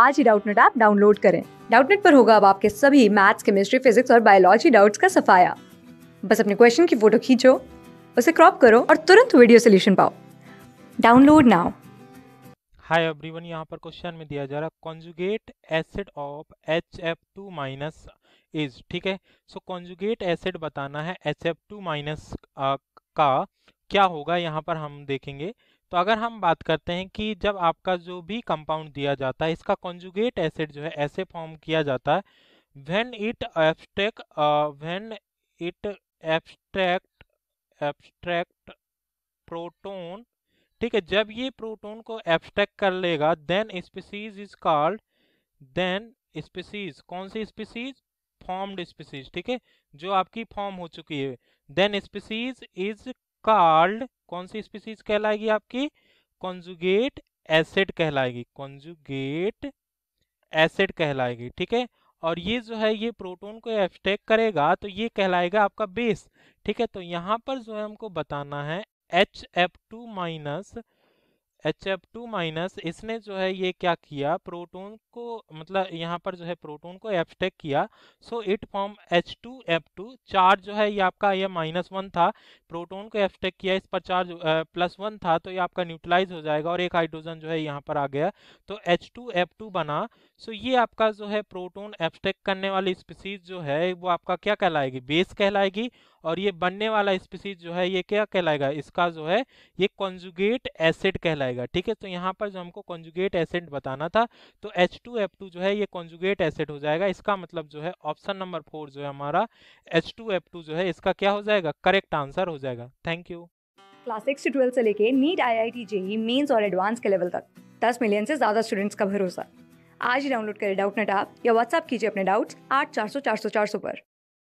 आज ही Doubtnut app download करें डाउटनेट पर होगा अब आपके सभी मैथ्स केमिस्ट्री फिजिक्स और बायोलॉजी डाउट्स का सफाया बस अपने क्वेश्चन की फोटो खींचो उसे क्रॉप करो और तुरंत वीडियो सोल्यूशन पाओ डाउनलोड नाउ हाय एवरीवन यहां पर क्वेश्चन में दिया जा रहा conjugate acid of H F two minus is ठीक है सो कॉन्जुगेट एसिड बताना है एच एफ टू माइनस का क्या होगा यहां पर हम देखेंगे तो अगर हम बात करते हैं कि जब आपका जो भी कंपाउंड दिया जाता है इसका कॉन्जुगेट एसिड जो है ऐसे फॉर्म किया जाता है when it abstract when it abstract abstract proton ठीक है जब ये प्रोटोन को एब्स्ट्रैक्ट कर लेगा then species is called then species कौन सी स्पीसीज फॉर्म्ड स्पीसीज ठीक है जो आपकी फॉर्म हो चुकी है देन स्पीसीज इज कार्ड कौन सी स्पीसीज कहलाएगी आपकी कॉन्जुगेट एसिड कहलाएगी कॉन्जुगेट एसिड कहलाएगी ठीक है और ये जो है ये प्रोटोन को एब्सट्रैक्ट करेगा तो ये कहलाएगा आपका बेस ठीक है तो यहाँ पर जो है हमको बताना है H F two minus H F two minus इसने जो है ये क्या किया प्रोटोन को मतलब यहाँ पर जो है प्रोटोन को एब्सटेक किया so it form H two F two charge जो है ये आपका ये माइनस वन था प्रोटोन को एब्सटेक किया इस पर चार्ज प्लस वन था तो ये आपका न्यूट्रलाइज हो जाएगा और एक हाइड्रोजन जो है यहाँ पर आ गया तो एच टू एफ टू बना सो ये आपका जो है प्रोटोन एब्सटेक करने वाली स्पीसीज जो है वो आपका क्या कहलाएगी बेस कहलाएगी और ये बनने वाला स्पीसीज जो है ये क्या कहलाएगा इसका जो है ये कॉन्जुगेट एसिड कहलाएगा ठीक है तो यहाँ पर जो हमको कॉन्जुगेट एसिड बताना था तो एच टू एफ टू जो है ये कॉन्जुगेट एसिड हो जाएगा इसका मतलब जो है ऑप्शन नंबर फोर जो है हमारा एच टू एफ टू जो है इसका क्या हो जाएगा करेक्ट आंसर हो जाएगा थैंक यू क्लास सिक्स से ट्वेल्थ से लेके NEET I I T JEE Mains और एडवांस के लेवल तक दस मिलियन से ज्यादा स्टूडेंट्स का भरोसा आज ही डाउनलोड करें डाउट नेट आप या व्हाट्सअप कीजिए अपने डाउट्स आठ चार सौ चार सौ चार सौ पर